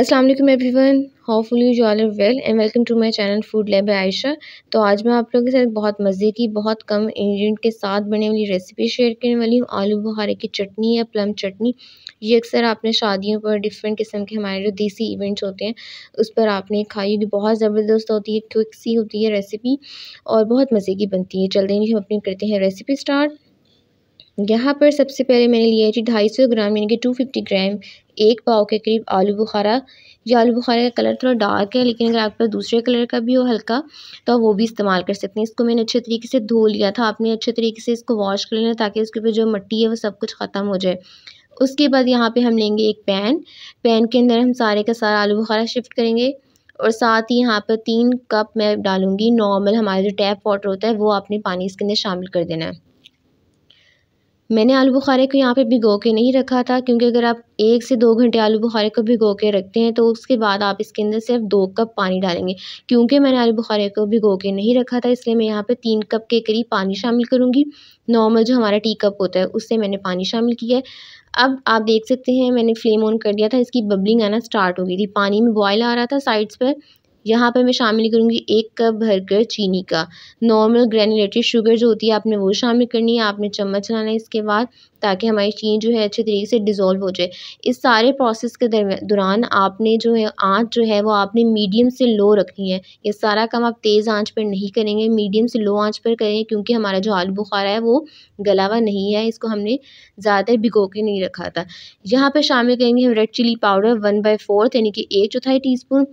अस्सलाम वालेकुम everyone full you you are well and welcome to my channel food lab Ayesha तो आज मैं आप लोगों के साथ बहुत मज़े की बहुत कम इंग्रेडिएंट के साथ बनने वाली रेसिपी शेयर करने वाली हूँ आलू बुहारे की चटनी या प्लम चटनी ये अक्सर आपने शादियों पर डिफरेंट किस्म के हमारे जो देसी इवेंट्स होते हैं उस पर आपने खाई होगी बहुत ज़बरदस्त होती है क्विक सी होती है रेसिपी और बहुत मज़े की बनती है चलते हैं हम अपनी करते हैं रेसिपी स्टार्ट यहाँ पर सबसे पहले मैंने लिया जी ढाई सौ ग्राम यानी कि टू फिफ्टी ग्राम एक पाव के करीब आलू बुखारा ये आलू बुखारे का कलर थोड़ा डार्क है लेकिन अगर आपके पास दूसरे कलर का भी हो हल्का तो आप वो भी इस्तेमाल कर सकते हैं इसको मैंने अच्छे तरीके से धो लिया था आपने अच्छे तरीके से इसको वॉश कर लेना ताकि उसके ऊपर जो मट्टी है वो सब कुछ ख़त्म हो जाए उसके बाद यहाँ पे हम लेंगे एक पैन पैन के अंदर हम सारे का सारा आलू बुखारा शिफ्ट करेंगे और साथ ही यहाँ पर तीन कप मैं डालूँगी नॉर्मल हमारा जो टैप वाटर होता है वो आपने पानी इसके अंदर शामिल कर देना है मैंने आलू बुख़ारे को यहाँ पे भिगो के नहीं रखा था क्योंकि अगर आप एक से दो घंटे आलू बुख़ारे को भिगो के रखते हैं तो उसके बाद आप इसके अंदर सिर्फ दो कप पानी डालेंगे क्योंकि मैंने आलू बुख़ारे को भिगो के नहीं रखा था इसलिए मैं यहाँ पे तीन कप के करीब पानी शामिल करूँगी नॉर्मल जो हमारा टी कप होता है उससे मैंने पानी शामिल किया है अब आप देख सकते हैं मैंने फ्लेम ऑन कर दिया था इसकी बबलिंग आना स्टार्ट हो गई थी पानी में बॉयल आ रहा था साइड्स पर यहाँ पर मैं शामिल करूँगी एक कप भरकर चीनी का नॉर्मल ग्रेनुलेटेड शुगर जो होती है आपने वो शामिल करनी है आपने चम्मच चलाना है इसके बाद ताकि हमारी चीनी जो है अच्छे तरीके से डिज़ोल्व हो जाए इस सारे प्रोसेस के दौरान आपने जो है आँच जो है वो आपने मीडियम से लो रखनी है ये सारा काम आप तेज़ आँच पर नहीं करेंगे मीडियम से लो आँच पर करेंगे क्योंकि हमारा जो आलू बुखारा है वो गला हुआ नहीं है इसको हमने ज़्यादा भिगो के नहीं रखा था यहाँ पर शामिल करेंगे हम red chilli powder one by fourth यानी कि एक चौथाई टी स्पून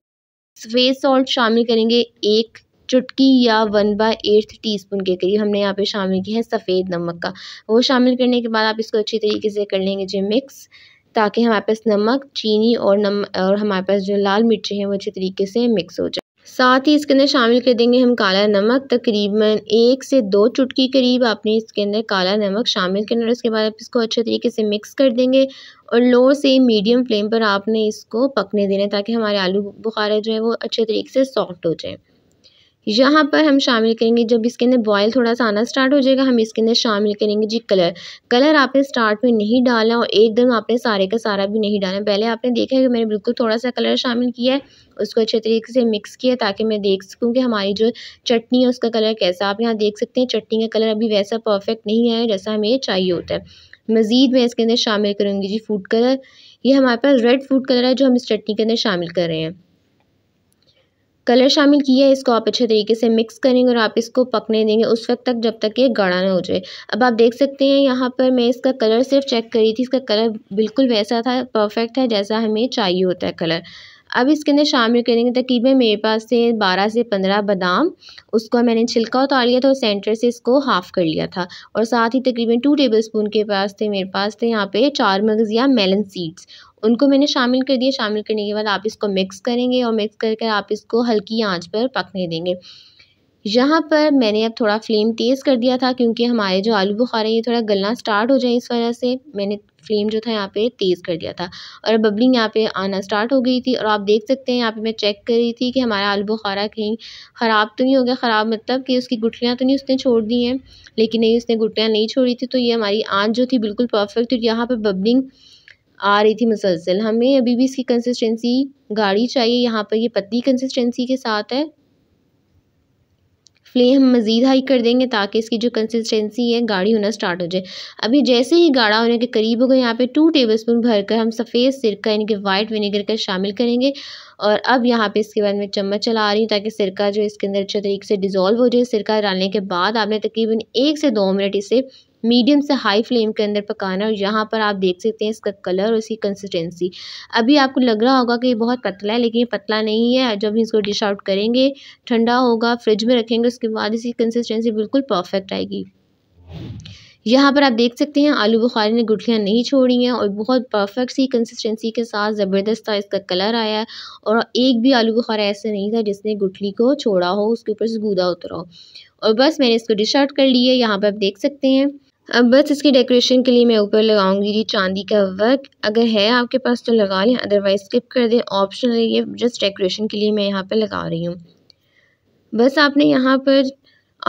सफ़ेद सॉल्ट शामिल करेंगे एक चुटकी या one by eight teaspoon के करीब हमने यहाँ पे शामिल किया है सफ़ेद नमक का वो शामिल करने के बाद आप इसको अच्छी तरीके से कर लेंगे जी मिक्स ताकि हमारे पास नमक चीनी और नम और हमारे पास जो लाल मिर्ची हैं वो अच्छे तरीके से मिक्स हो जाए साथ ही इसके अंदर शामिल कर देंगे हम काला नमक तकरीबन एक से दो चुटकी करीब आपने इसके अंदर काला नमक शामिल करना और उसके बाद आप इसको अच्छे तरीके से मिक्स कर देंगे और लो से मीडियम फ्लेम पर आपने इसको पकने देना है ताकि हमारे आलू बुखारा जो है वो अच्छे तरीके से सॉफ्ट हो जाए यहाँ पर हम शामिल करेंगे जब इसके अंदर बॉयल थोड़ा सा आना स्टार्ट हो जाएगा हम इसके अंदर शामिल करेंगे जी कलर कलर आपने स्टार्ट में नहीं डाला और एकदम आपने सारे का सारा भी नहीं डाला पहले आपने देखा है कि मैंने बिल्कुल थोड़ा सा कलर शामिल किया है उसको अच्छे तरीके से मिक्स किया ताकि मैं देख सकूँ कि हमारी जो चटनी है उसका कलर कैसा आप यहाँ देख सकते हैं चटनी का कलर अभी वैसा परफेक्ट नहीं आया जैसा हमें चाहिए होता है मज़ीद मैं इसके अंदर शामिल करूँगी जी फूड कलर ये हमारे पास रेड फूड कलर है जो हम इस चटनी के अंदर शामिल कर रहे हैं कलर शामिल किया है इसको आप अच्छे तरीके से मिक्स करेंगे और आप इसको पकने देंगे उस वक्त तक जब तक ये गाढ़ा ना हो जाए अब आप देख सकते हैं यहाँ पर मैं इसका कलर सिर्फ चेक करी थी इसका कलर बिल्कुल वैसा था परफेक्ट है जैसा हमें चाहिए होता है कलर अब इसके अंदर शामिल करेंगे तकरीबन मेरे पास से बारह से पंद्रह बादाम उसको मैंने छिलका उतार लिया था और सेंटर से इसको हाफ़ कर लिया था और साथ ही तकरीबन टू टेबल स्पून के पास थे मेरे पास थे यहाँ पे चार मगज़ या मेलन सीड्स उनको मैंने शामिल कर दिया शामिल करने के बाद आप इसको मिक्स करेंगे और मिक्स कर कर आप इसको हल्की आंच पर पकने देंगे यहाँ पर मैंने अब थोड़ा फ्लेम तेज़ कर दिया था क्योंकि हमारे जो आलू हैं ये थोड़ा गलना स्टार्ट हो जाए इस वजह से मैंने फ्लेम जो था यहाँ पे तेज़ कर दिया था और बबलिंग यहाँ पे आना स्टार्ट हो गई थी और आप देख सकते हैं यहाँ पे मैं चेक कर रही थी कि हमारा आलू बुखारा कहीं ख़राब तो नहीं हो गया ख़राब मतलब कि उसकी गुठलियाँ तो नहीं उसने छोड़ दी हैं लेकिन नहीं उसने गुठलियाँ नहीं छोड़ी थी तो ये हमारी आँच जो थी बिल्कुल परफेक्ट थी यहाँ पर बबलिंग आ रही थी मुसलसल हमें अभी भी इसकी कंसिस्टेंसी गाढ़ी चाहिए यहाँ पर ये पतली कंसिस्टेंसी के साथ है फ्लेम हम मज़ीद हाई कर देंगे ताकि इसकी जो कंसिस्टेंसी है गाढ़ी होना स्टार्ट हो जाए अभी जैसे ही गाढ़ा होने के करीब होगा यहाँ पे टू टेबल स्पून भर कर हम सफ़ेद सिरका यानी कि वाइट विनेगर का शामिल करेंगे और अब यहाँ पे इसके बाद मैं चम्मच चला रही हूँ ताकि सिरका जो इसके अंदर अच्छे तरीके से डिज़ोल्व हो जाए सिरका डालने के बाद आपने तकरीबन एक से दो मिनट इसे मीडियम से हाई फ्लेम के अंदर पकाना है और यहाँ पर आप देख सकते हैं इसका कलर और इसकी कंसिस्टेंसी अभी आपको लग रहा होगा कि ये बहुत पतला है लेकिन ये पतला नहीं है जब हम इसको डिश आउट करेंगे ठंडा होगा फ्रिज में रखेंगे उसके बाद इसकी कंसिस्टेंसी बिल्कुल परफेक्ट आएगी यहाँ पर आप देख सकते हैं आलू बुखारी ने गुठलियाँ नहीं छोड़ी हैं और बहुत परफेक्ट सी कंसिस्टेंसी के साथ ज़बरदस्त था इसका कलर आया है और एक भी आलू बुखारा ऐसे नहीं था जिसने गुठली को छोड़ा हो उसके ऊपर से गूदा उतरा हो और बस मैंने इसको डिश आउट कर लिया यहाँ पर आप देख सकते हैं अब बस इसकी डेकोरेशन के लिए मैं ऊपर लगाऊंगी जी चांदी का वर्क अगर है आपके पास तो लगा लें अदरवाइज स्किप कर दें ऑप्शनल ये जस्ट डेकोरेशन के लिए मैं यहाँ पर लगा रही हूँ बस आपने यहाँ पर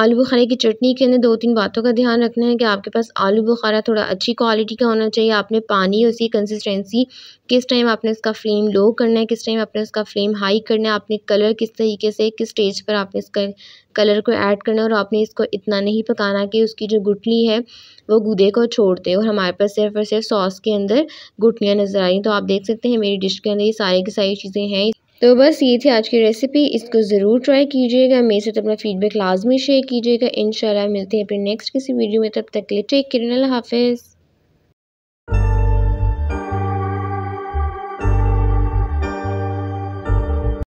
आलू बुखारे की चटनी के अंदर दो तीन बातों का ध्यान रखना है कि आपके पास आलू बुखारा थोड़ा अच्छी क्वालिटी का होना चाहिए आपने पानी उसकी कंसिस्टेंसी किस टाइम आपने इसका फ्लेम लो करना है किस टाइम आपने इसका फ्लेम हाई करना है आपने कलर किस तरीके से किस स्टेज पर आपने इसका कलर को ऐड करना है और आपने इसको इतना नहीं पकाना कि उसकी जो गुटली है वो गुदे को छोड़ते और हमारे पास सिर्फ और सिर्फ सॉस के अंदर गुटलियाँ नज़र आई तो आप देख सकते हैं मेरी डिश के अंदर ये सारी की सारी चीज़ें हैं तो बस ये थी आज की रेसिपी इसको ज़रूर ट्राई कीजिएगा मेरे साथ अपना फीडबैक लाजमी शेयर कीजिएगा इन मिलते हैं अपने नेक्स्ट किसी वीडियो में तब तक के लिए टेक केयर हाफिज़